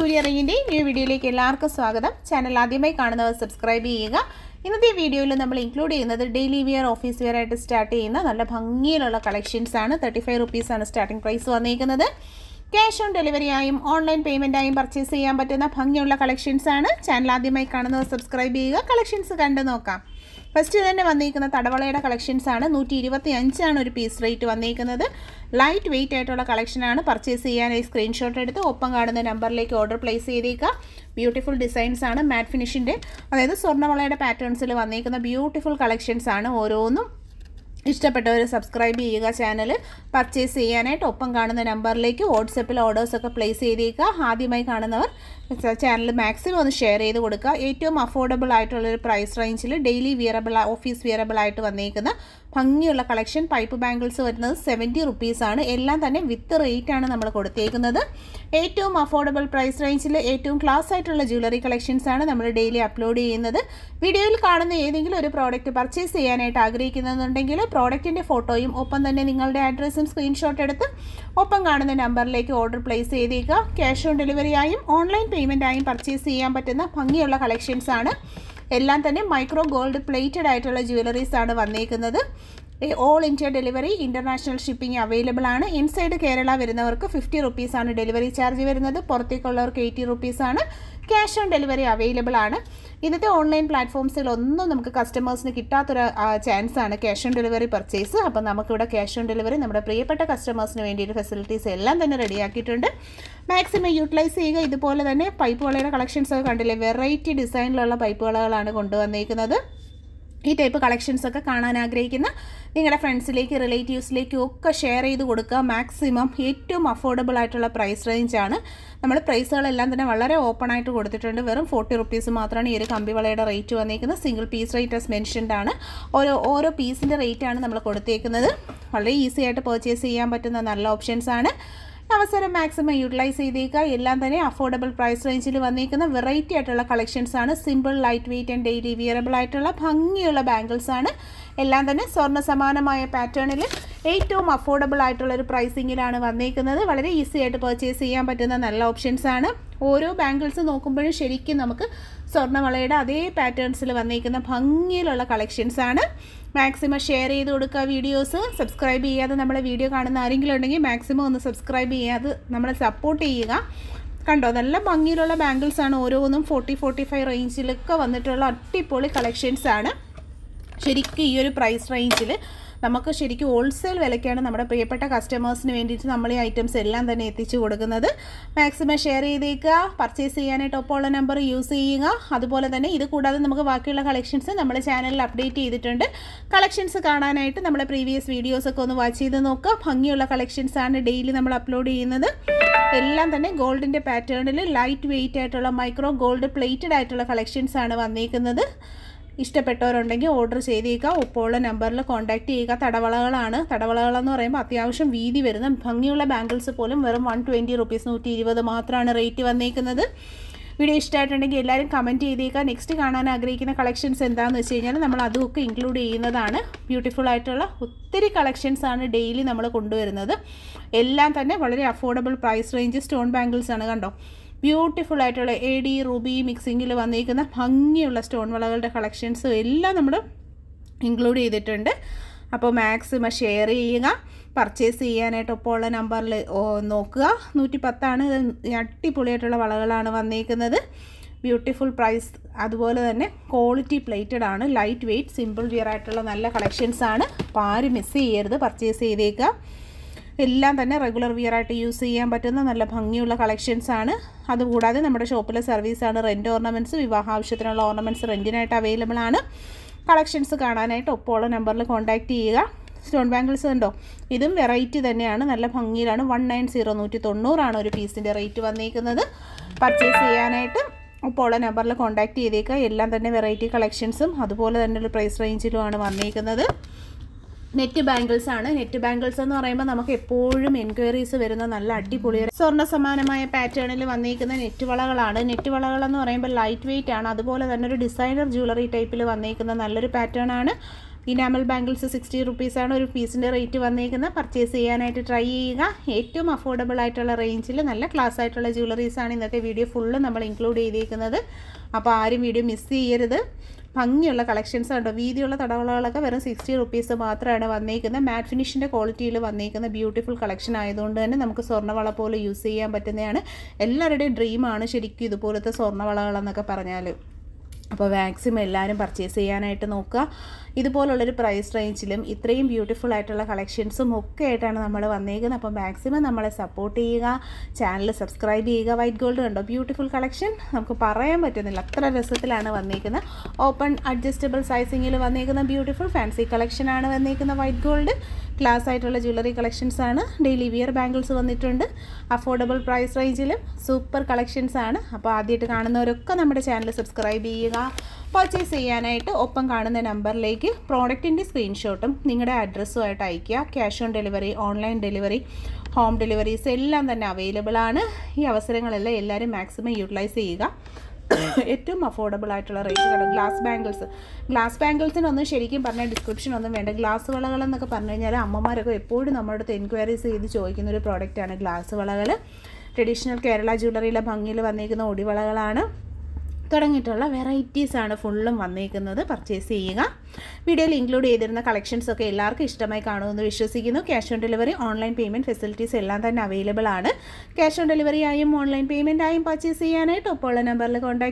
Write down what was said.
സൂര്യറിങ്ങിൻ്റെ new വീഡിയോയിലേക്ക് എല്ലാവർക്കും സ്വാഗതം ചാനൽ ആദ്യമായി കാണുന്നവർ സബ്സ്ക്രൈബ് ചെയ്യുക ഇന്നത്തെ വീഡിയോയിൽ നമ്മൾ ഇൻക്ലൂഡ് ചെയ്യുന്നത് ഡെയിലി വിയർ ഓഫീസ് വിയർ ആയിട്ട് സ്റ്റാർട്ട് ചെയ്യുന്ന നല്ല ഭംഗിയിലുള്ള കളക്ഷൻസ് ആണ് തേർട്ടി ഫൈവ് റുപ്പീസാണ് സ്റ്റാർട്ടിംഗ് പ്രൈസ് വന്നിരിക്കുന്നത് ക്യാഷ് ഓൺ ഡെലിവറിയായും ഓൺലൈൻ പേയ്മെൻറ്റായും പർച്ചേസ് ചെയ്യാൻ പറ്റുന്ന ഭംഗിയുള്ള കളക്ഷൻസ് ആണ് ചാനൽ ആദ്യമായി കാണുന്നവർ സബ്സ്ക്രൈബ് ചെയ്യുക കളക്ഷൻസ് കണ്ടു നോക്കാം ഫസ്റ്റ് തന്നെ വന്നിരിക്കുന്ന തടവളയുടെ കളക്ഷൻസ് ആണ് നൂറ്റി ഇരുപത്തി അഞ്ചാണ് ഒരു പീസ് റേറ്റ് വന്നിരിക്കുന്നത് ലൈറ്റ് വെയിറ്റ് ആയിട്ടുള്ള കളക്ഷനാണ് പർച്ചേസ് ചെയ്യാനായി സ്ക്രീൻഷോട്ട് എടുത്ത് ഒപ്പം കാണുന്ന നമ്പറിലേക്ക് ഓർഡർ പ്ലേസ് ചെയ്തേക്കാം ബ്യൂട്ടിഫുൾ ഡിസൈൻസ് ആണ് മാറ്റ് ഫിനിഷിൻ്റെ അതായത് സ്വർണ്ണവളയുടെ പാറ്റേൺസിൽ വന്നിരിക്കുന്ന ബ്യൂട്ടിഫുൾ കളക്ഷൻസ് ആണ് ഓരോന്നും ഇഷ്ടപ്പെട്ടവർ സബ്സ്ക്രൈബ് ചെയ്യുക ചാനൽ പർച്ചേസ് ചെയ്യാനായിട്ട് ഒപ്പം കാണുന്ന നമ്പറിലേക്ക് വാട്സപ്പിൽ ഓർഡേഴ്സൊക്കെ പ്ലേസ് ചെയ്തേക്കുക ആദ്യമായി കാണുന്നവർ ചാനൽ മാക്സിമം ഒന്ന് ഷെയർ ചെയ്ത് കൊടുക്കുക ഏറ്റവും അഫോർഡബിൾ ആയിട്ടുള്ളൊരു പ്രൈസ് റേഞ്ചിൽ ഡെയിലി വിയറബിൾ ഓഫീസ് വിയറബിൾ ആയിട്ട് വന്നേക്കുന്ന ഭംഗിയുള്ള കളക്ഷൻ പൈപ്പ് ബാംഗിൾസ് വരുന്നത് സെവൻറ്റി റുപ്പീസാണ് എല്ലാം തന്നെ വിത്ത് റേറ്റാണ് നമ്മൾ കൊടുത്തേക്കുന്നത് ഏറ്റവും അഫോർഡബിൾ പ്രൈസ് റേഞ്ചിൽ ഏറ്റവും ക്ലാസ് ആയിട്ടുള്ള ജ്വല്ലറി കളക്ഷൻസാണ് നമ്മൾ ഡെയിലി അപ്ലോഡ് ചെയ്യുന്നത് വീഡിയോയിൽ കാണുന്ന ഏതെങ്കിലും ഒരു പ്രോഡക്റ്റ് പർച്ചേസ് ചെയ്യാനായിട്ട് ആഗ്രഹിക്കുന്നുണ്ടെങ്കിൽ പ്രോഡക്റ്റിൻ്റെ ഫോട്ടോയും ഒപ്പം തന്നെ നിങ്ങളുടെ അഡ്രസ്സും സ്ക്രീൻഷോട്ട് എടുത്ത് ഒപ്പം കാണുന്ന നമ്പറിലേക്ക് ഓർഡർ പ്ലേസ് ചെയ്തേക്കുക ക്യാഷ് ഓൺ ഡെലിവറിയായും ഓൺലൈൻ പേയ്മെൻറ്റായും പർച്ചേസ് ചെയ്യാൻ പറ്റുന്ന ഭംഗിയുള്ള കളക്ഷൻസാണ് എല്ലാം തന്നെ മൈക്രോ ഗോൾഡ് പ്ലേറ്റഡ് ആയിട്ടുള്ള ജ്വല്ലറീസാണ് വന്നേക്കുന്നത് all India delivery international shipping available ആണ് ഇൻസൈഡ് കേരള വരുന്നവർക്ക് ഫിഫ്റ്റി ആണ് ഡെലിവറി ചാർജ് വരുന്നത് പുറത്തേക്കുള്ളവർക്ക് എയ്റ്റി ആണ് ക്യാഷ് ഓൺ ഡെലിവറി അവൈലബിൾ ആണ് ഇന്നത്തെ ഓൺലൈൻ പ്ലാറ്റ്ഫോംസിലൊന്നും നമുക്ക് കസ്റ്റമേഴ്സിന് കിട്ടാത്തൊരു ആണ് ക്യാഷ് ഓൺ ഡെലിവറി പർച്ചേസ് അപ്പോൾ നമുക്കിവിടെ ക്യാഷ് ഓൺ ഡെലിവറി നമ്മുടെ പ്രിയപ്പെട്ട കസ്റ്റമേഴ്സിന് വേണ്ടിയിട്ട് ഫെസിലിറ്റീസ് എല്ലാം തന്നെ റെഡിയാക്കിയിട്ടുണ്ട് മാക്സിമം യൂട്ടിലൈസ് ചെയ്യുക ഇതുപോലെ തന്നെ പൈപ്പ് വളയുടെ കളക്ഷൻസ് ഒക്കെ കണ്ടില്ലേ വെറൈറ്റി ഡിസൈനിലുള്ള പൈപ്പ് വളകളാണ് കൊണ്ടുവന്നേക്കുന്നത് ഈ ടൈപ്പ് കളക്ഷൻസൊക്കെ കാണാൻ ആഗ്രഹിക്കുന്ന നിങ്ങളുടെ ഫ്രണ്ട്സിലേക്ക് റിലേറ്റീവ്സിലേക്കും ഒക്കെ ഷെയർ ചെയ്ത് കൊടുക്കുക മാക്സിമം ഏറ്റവും അഫോർഡബിൾ ആയിട്ടുള്ള പ്രൈസ് റേഞ്ചാണ് നമ്മൾ പ്രൈസുകളെല്ലാം തന്നെ വളരെ ഓപ്പൺ ആയിട്ട് കൊടുത്തിട്ടുണ്ട് വെറും ഫോർട്ടി റുപ്പീസ് മാത്രമാണ് ഈ ഒരു കമ്പിവളയുടെ റേറ്റ് വന്നിരിക്കുന്നത് single piece rate as mentioned ആണ് ഓരോ ഓരോ പീസിൻ്റെ റേറ്റാണ് നമ്മൾ കൊടുത്തേക്കുന്നത് വളരെ ഈസി ആയിട്ട് പർച്ചേസ് ചെയ്യാൻ പറ്റുന്ന നല്ല ഓപ്ഷൻസാണ് അവസരം മാക്സിമം യൂട്ടിലൈസ് ചെയ്തേക്കുക എല്ലാം തന്നെ അഫോർഡബിൾ പ്രൈസ് റേഞ്ചിൽ വന്നിരിക്കുന്ന വെറൈറ്റി ആയിട്ടുള്ള കളക്ഷൻസ് ആണ് simple light weight and daily wearable ആയിട്ടുള്ള ഭംഗിയുള്ള ബാംഗിൾസ് ആണ് എല്ലാം തന്നെ സ്വർണ്ണ സമാനമായ പാറ്റേണിൽ ഏറ്റവും അഫോർഡബിൾ ആയിട്ടുള്ള ഒരു പ്രൈസിങ്ങിലാണ് വന്നിരിക്കുന്നത് വളരെ ഈസി ആയിട്ട് പർച്ചേസ് ചെയ്യാൻ പറ്റുന്ന നല്ല ഓപ്ഷൻസ് ആണ് ഓരോ ബാംഗിൾസ് നോക്കുമ്പോഴും ശരിക്കും നമുക്ക് സ്വർണ്ണവളയുടെ അതേ പാറ്റേൺസിൽ വന്നിരിക്കുന്ന ഭംഗിയിലുള്ള കളക്ഷൻസ് ആണ് മാക്സിമം ഷെയർ ചെയ്ത് കൊടുക്കുക വീഡിയോസ് സബ്സ്ക്രൈബ് ചെയ്യാതെ നമ്മളെ വീഡിയോ കാണുന്ന ആരെങ്കിലും ഉണ്ടെങ്കിൽ മാക്സിമം ഒന്ന് സബ്സ്ക്രൈബ് ചെയ്യാതെ നമ്മളെ സപ്പോർട്ട് ചെയ്യുക കണ്ടോ നല്ല ഭംഗിയിലുള്ള ആണ് ഓരോന്നും ഫോർട്ടി ഫോർട്ടി ഫൈവ് റേഞ്ചിലൊക്കെ വന്നിട്ടുള്ള അടിപൊളി കളക്ഷൻസാണ് ശരിക്കും ഈ ഒരു പ്രൈസ് റേഞ്ചിൽ നമുക്ക് ശരിക്കും ഹോൾസെയിൽ വിലയ്ക്കാണ് നമ്മുടെ പ്രിയപ്പെട്ട കസ്റ്റമേഴ്സിന് വേണ്ടിയിട്ട് നമ്മൾ ഈ ഐറ്റംസ് എല്ലാം തന്നെ എത്തിച്ചു കൊടുക്കുന്നത് മാക്സിമം ഷെയർ ചെയ്തേക്കുക പർച്ചേസ് ചെയ്യാനായിട്ട് ഒപ്പമുള്ള നമ്പർ യൂസ് ചെയ്യുക അതുപോലെ തന്നെ ഇത് കൂടാതെ നമുക്ക് ബാക്കിയുള്ള കളക്ഷൻസ് നമ്മുടെ ചാനലിൽ അപ്ഡേറ്റ് ചെയ്തിട്ടുണ്ട് കളക്ഷൻസ് കാണാനായിട്ട് നമ്മുടെ പ്രീവിയസ് വീഡിയോസൊക്കെ ഒന്ന് വാച്ച് ചെയ്ത് നോക്കുക ഭംഗിയുള്ള കളക്ഷൻസാണ് ഡെയിലി നമ്മൾ അപ്ലോഡ് ചെയ്യുന്നത് എല്ലാം തന്നെ ഗോൾഡിൻ്റെ പാറ്റേണിൽ ലൈറ്റ് വെയിറ്റ് ആയിട്ടുള്ള മൈക്രോ ഗോൾഡ് പ്ലേറ്റഡ് ആയിട്ടുള്ള കളക്ഷൻസാണ് വന്നേക്കുന്നത് ഇഷ്ടപ്പെട്ടവരുണ്ടെങ്കിൽ ഓർഡർ ചെയ്തേക്കുക ഒപ്പമുള്ള നമ്പറിൽ കോൺടാക്റ്റ് ചെയ്യുക തടവളകളാണ് തടവളകളെന്ന് പറയുമ്പോൾ അത്യാവശ്യം വീതി വരുന്ന ഭംഗിയുള്ള ബാങ്കിൾസ് പോലും വെറും വൺ ട്വൻറ്റി റുപ്പീസ് നൂറ്റി ഇരുപത് മാത്രമാണ് റേറ്റ് വന്നേക്കുന്നത് വീഡിയോ ഇഷ്ടമായിട്ടുണ്ടെങ്കിൽ എല്ലാവരും കമൻറ്റ് ചെയ്തേക്കുക നെക്സ്റ്റ് കാണാൻ ആഗ്രഹിക്കുന്ന കളക്ഷൻസ് എന്താണെന്ന് വെച്ച് കഴിഞ്ഞാൽ നമ്മൾ അതുമൊക്കെ ഇൻക്ലൂഡ് ചെയ്യുന്നതാണ് ബ്യൂട്ടിഫുൾ ആയിട്ടുള്ള ഒത്തിരി കളക്ഷൻസാണ് ഡെയിലി നമ്മൾ കൊണ്ടുവരുന്നത് എല്ലാം തന്നെ വളരെ affordable price range stone bangles ആണ് കണ്ടോ ബ്യൂട്ടിഫുൾ ആയിട്ടുള്ള എ ഡി റുബി മിക്സിങ്ങിൽ വന്നിരിക്കുന്ന ഭംഗിയുള്ള സ്റ്റോൺ വളകളുടെ കളക്ഷൻസും എല്ലാം നമ്മൾ ഇൻക്ലൂഡ് ചെയ്തിട്ടുണ്ട് അപ്പോൾ മാക്സിമം ഷെയർ ചെയ്യുക പർച്ചേസ് ചെയ്യാനായിട്ട് ഇപ്പോൾ ഉള്ള നമ്പറിൽ നോക്കുക നൂറ്റി പത്താണ് അടിപൊളിയായിട്ടുള്ള വളകളാണ് വന്നിരിക്കുന്നത് ബ്യൂട്ടിഫുൾ പ്രൈസ് അതുപോലെ തന്നെ ക്വാളിറ്റി പ്ലേറ്റഡ് ആണ് ലൈറ്റ് വെയ്റ്റ് സിമ്പിൾ വിയർ ആയിട്ടുള്ള നല്ല കളക്ഷൻസാണ് അപ്പോൾ ആരും മിസ് ചെയ്യരുത് പർച്ചേസ് ചെയ്തേക്കുക എല്ലാം തന്നെ റെഗുലർ വിയർ ആയിട്ട് യൂസ് ചെയ്യാൻ പറ്റുന്ന നല്ല ഭംഗിയുള്ള കളക്ഷൻസ് ആണ് അതുകൂടാതെ നമ്മുടെ ഷോപ്പിലെ സർവീസാണ് റെൻറ്റ് ഓർണമെൻറ്റ്സ് വിവാഹ ആവശ്യത്തിനുള്ള ഓർണമെൻറ്റ്സ് റെൻറ്റിനായിട്ട് അവൈലബിൾ ആണ് കളക്ഷൻസ് കാണാനായിട്ട് ഉള്ള നമ്പറിൽ കോൺടാക്റ്റ് ചെയ്യുക സ്റ്റോൺ ബാങ്കിൾസ് ഉണ്ടോ ഇതും വെറൈറ്റി തന്നെയാണ് നല്ല ഭംഗിയിലാണ് വൺ നയൻ സീറോ നൂറ്റി തൊണ്ണൂറാണ് ഒരു പീസിൻ്റെ റേറ്റ് വന്നിരിക്കുന്നത് പർച്ചേസ് ചെയ്യാനായിട്ട് ഇപ്പോൾ ഉള്ള നമ്പറിൽ കോൺടാക്റ്റ് ചെയ്തേക്കുക എല്ലാം തന്നെ വെറൈറ്റി കളക്ഷൻസും അതുപോലെ തന്നെ ഒരു പ്രൈസ് റേഞ്ചിലുമാണ് വന്നിരിക്കുന്നത് നെറ്റ് ബാങ്കിൾസ് ആണ് നെറ്റ് ബാങ്കിൾസ് എന്ന് പറയുമ്പോൾ നമുക്ക് എപ്പോഴും എൻക്വയറീസ് വരുന്ന നല്ല അടിപൊളി സ്വർണ്ണ സമാനമായ പാറ്റേണിൽ വന്നിരിക്കുന്ന നെറ്റ് വളകളാണ് നെറ്റ് വളകൾ എന്ന് പറയുമ്പോൾ ലൈറ്റ് വെയ്റ്റ് ആണ് അതുപോലെ തന്നെ ഒരു ഡിസൈനർ ജ്വല്ലറി ടൈപ്പിൽ വന്നിരിക്കുന്ന നല്ലൊരു പാറ്റേൺ ആണ് ഇനാമൽ ബാങ്കിൾസ് സിക്സ്റ്റി റുപ്പീസാണ് ഒരു പീസിൻ്റെ റേറ്റ് വന്നേക്കുന്നത് പർച്ചേസ് ചെയ്യാനായിട്ട് ട്രൈ ചെയ്യുക ഏറ്റവും അഫോർഡബിൾ ആയിട്ടുള്ള റേഞ്ചിൽ നല്ല ക്ലാസ് ആയിട്ടുള്ള ജ്വല്ലറീസാണ് ഇന്നത്തെ വീഡിയോ ഫുള്ള് നമ്മൾ ഇൻക്ലൂഡ് ചെയ്തിരിക്കുന്നത് അപ്പോൾ ആരും വീഡിയോ മിസ് ചെയ്യരുത് ഭംഗിയുള്ള കളക്ഷൻസ് കണ്ടോ വീതിയുള്ള തടവളകളൊക്കെ വെറും സിക്സ്റ്റി റുപ്പീസ് മാത്രമാണ് വന്നേക്കുന്നത് മാറ്റ് ഫിനിഷിൻ്റെ ക്വാളിറ്റിയിൽ വന്നേക്കുന്ന ബ്യൂട്ടിഫുൾ കളക്ഷൻ ആയതുകൊണ്ട് തന്നെ നമുക്ക് സ്വർണ്ണവള പോലെ യൂസ് ചെയ്യാൻ പറ്റുന്നതാണ് എല്ലാവരുടെയും ഡ്രീമാണ് ശരിക്കും ഇതുപോലത്തെ സ്വർണ്ണവളകളെന്നൊക്കെ പറഞ്ഞാൽ അപ്പോൾ മാക്സിമം എല്ലാവരും പർച്ചേസ് ചെയ്യാനായിട്ട് നോക്കുക ഇതുപോലുള്ളൊരു പ്രൈസ് റേഞ്ചിലും ഇത്രയും ബ്യൂട്ടിഫുൾ ആയിട്ടുള്ള കളക്ഷൻസും ഒക്കെ ആയിട്ടാണ് നമ്മൾ വന്നേക്കുന്നത് അപ്പോൾ മാക്സിമം നമ്മളെ സപ്പോർട്ട് ചെയ്യുക ചാനൽ സബ്സ്ക്രൈബ് ചെയ്യുക വൈറ്റ് ഗോൾഡ് കണ്ടോ ബ്യൂട്ടിഫുൾ കളക്ഷൻ നമുക്ക് പറയാൻ പറ്റുന്നില്ല അത്ര രസത്തിലാണ് വന്നേക്കുന്നത് ഓപ്പൺ അഡ്ജസ്റ്റബിൾ സൈസിങ്ങിൽ വന്നേക്കുന്ന ബ്യൂട്ടിഫുൾ ഫാൻസി കളക്ഷനാണ് വന്നേക്കുന്ന വൈറ്റ് ഗോൾഡ് ക്ലാസ് ആയിട്ടുള്ള ജ്വല്ലറി കളക്ഷൻസ് ആണ് ഡെയിലി വിയർ ബാംഗിൾസ് വന്നിട്ടുണ്ട് അഫോർഡബിൾ പ്രൈസ് റേഞ്ചിലും സൂപ്പർ കളക്ഷൻസ് ആണ് അപ്പോൾ ആദ്യമായിട്ട് കാണുന്നവരൊക്കെ നമ്മുടെ ചാനൽ സബ്സ്ക്രൈബ് ചെയ്യുക പർച്ചേസ് ചെയ്യാനായിട്ട് ഒപ്പം കാണുന്ന നമ്പറിലേക്ക് പ്രോഡക്റ്റിൻ്റെ സ്ക്രീൻഷോട്ടും നിങ്ങളുടെ അഡ്രസ്സുമായിട്ട് അയയ്ക്കുക cash on delivery online delivery home deliveries എല്ലാം തന്നെ അവൈലബിൾ ആണ് ഈ അവസരങ്ങളെല്ലാം എല്ലാവരും മാക്സിമം യൂട്ടിലൈസ് ചെയ്യുക ഏറ്റവും അഫോർഡബിൾ ആയിട്ടുള്ള റേറ്റ് കട ഗ്ലാസ് ബാംഗിൾസ് ഗ്ലാസ് ബാംഗിൾസിനൊന്നും ശരിക്കും പറഞ്ഞാൽ ഡിസ്ക്രിപ്ഷൻ ഒന്നും വേണ്ട ഗ്ലാസ് വളകൾ എന്നൊക്കെ പറഞ്ഞു കഴിഞ്ഞാൽ അമ്മമാരൊക്കെ എപ്പോഴും നമ്മുടെ അടുത്ത് എൻക്വയറീസ് ചെയ്ത് ചോദിക്കുന്ന ഒരു പ്രോഡക്റ്റാണ് ഗ്ലാസ് വളകൾ ട്രഡീഷണൽ കേരള ജ്വല്ലറിയിലെ ഭംഗിയിൽ വന്നിരിക്കുന്ന ഒടിവളകളാണ് തുടങ്ങിയിട്ടുള്ള വെറൈറ്റീസാണ് ഫുള്ളും വന്നേക്കുന്നത് പർച്ചേസ് ചെയ്യുക വീഡിയോയിൽ ഇൻക്ലൂഡ് ചെയ്തിരുന്ന കളക്ഷൻസൊക്കെ എല്ലാവർക്കും ഇഷ്ടമായി കാണുമെന്ന് വിശ്വസിക്കുന്നു cash on delivery online payment facilities എല്ലാം തന്നെ അവൈലബിൾ ആണ് ക്യാഷ് ഓൺ ഡെലിവറി ആയും ഓൺലൈൻ പേയ്മെൻറ്റായും പർച്ചേസ് ചെയ്യാനായിട്ട് ഒപ്പമുള്ള നമ്പറിൽ കോൺടാക്ട്